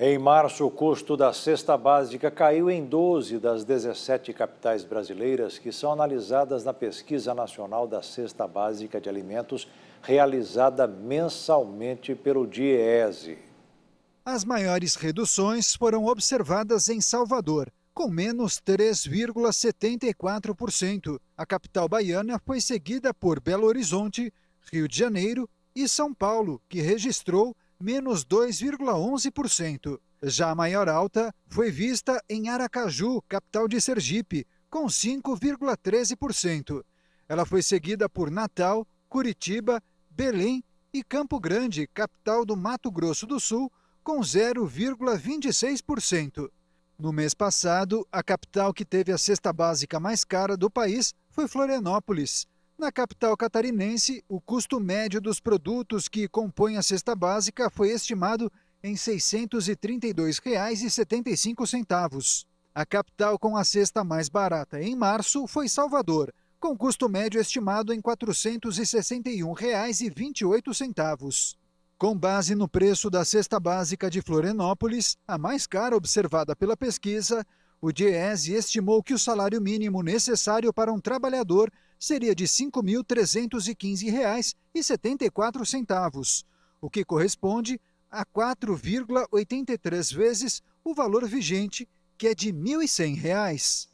Em março, o custo da cesta básica caiu em 12 das 17 capitais brasileiras que são analisadas na Pesquisa Nacional da Cesta Básica de Alimentos, realizada mensalmente pelo DIESE. As maiores reduções foram observadas em Salvador, com menos 3,74%. A capital baiana foi seguida por Belo Horizonte, Rio de Janeiro e São Paulo, que registrou menos 2,11%. Já a maior alta foi vista em Aracaju, capital de Sergipe, com 5,13%. Ela foi seguida por Natal, Curitiba, Belém e Campo Grande, capital do Mato Grosso do Sul, com 0,26%. No mês passado, a capital que teve a cesta básica mais cara do país foi Florianópolis, na capital catarinense, o custo médio dos produtos que compõem a cesta básica foi estimado em R$ 632,75. A capital com a cesta mais barata em março foi Salvador, com custo médio estimado em R$ 461,28. Com base no preço da cesta básica de Florianópolis, a mais cara observada pela pesquisa, o DIESE estimou que o salário mínimo necessário para um trabalhador seria de R$ 5.315,74, o que corresponde a 4,83 vezes o valor vigente, que é de R$ 1.100.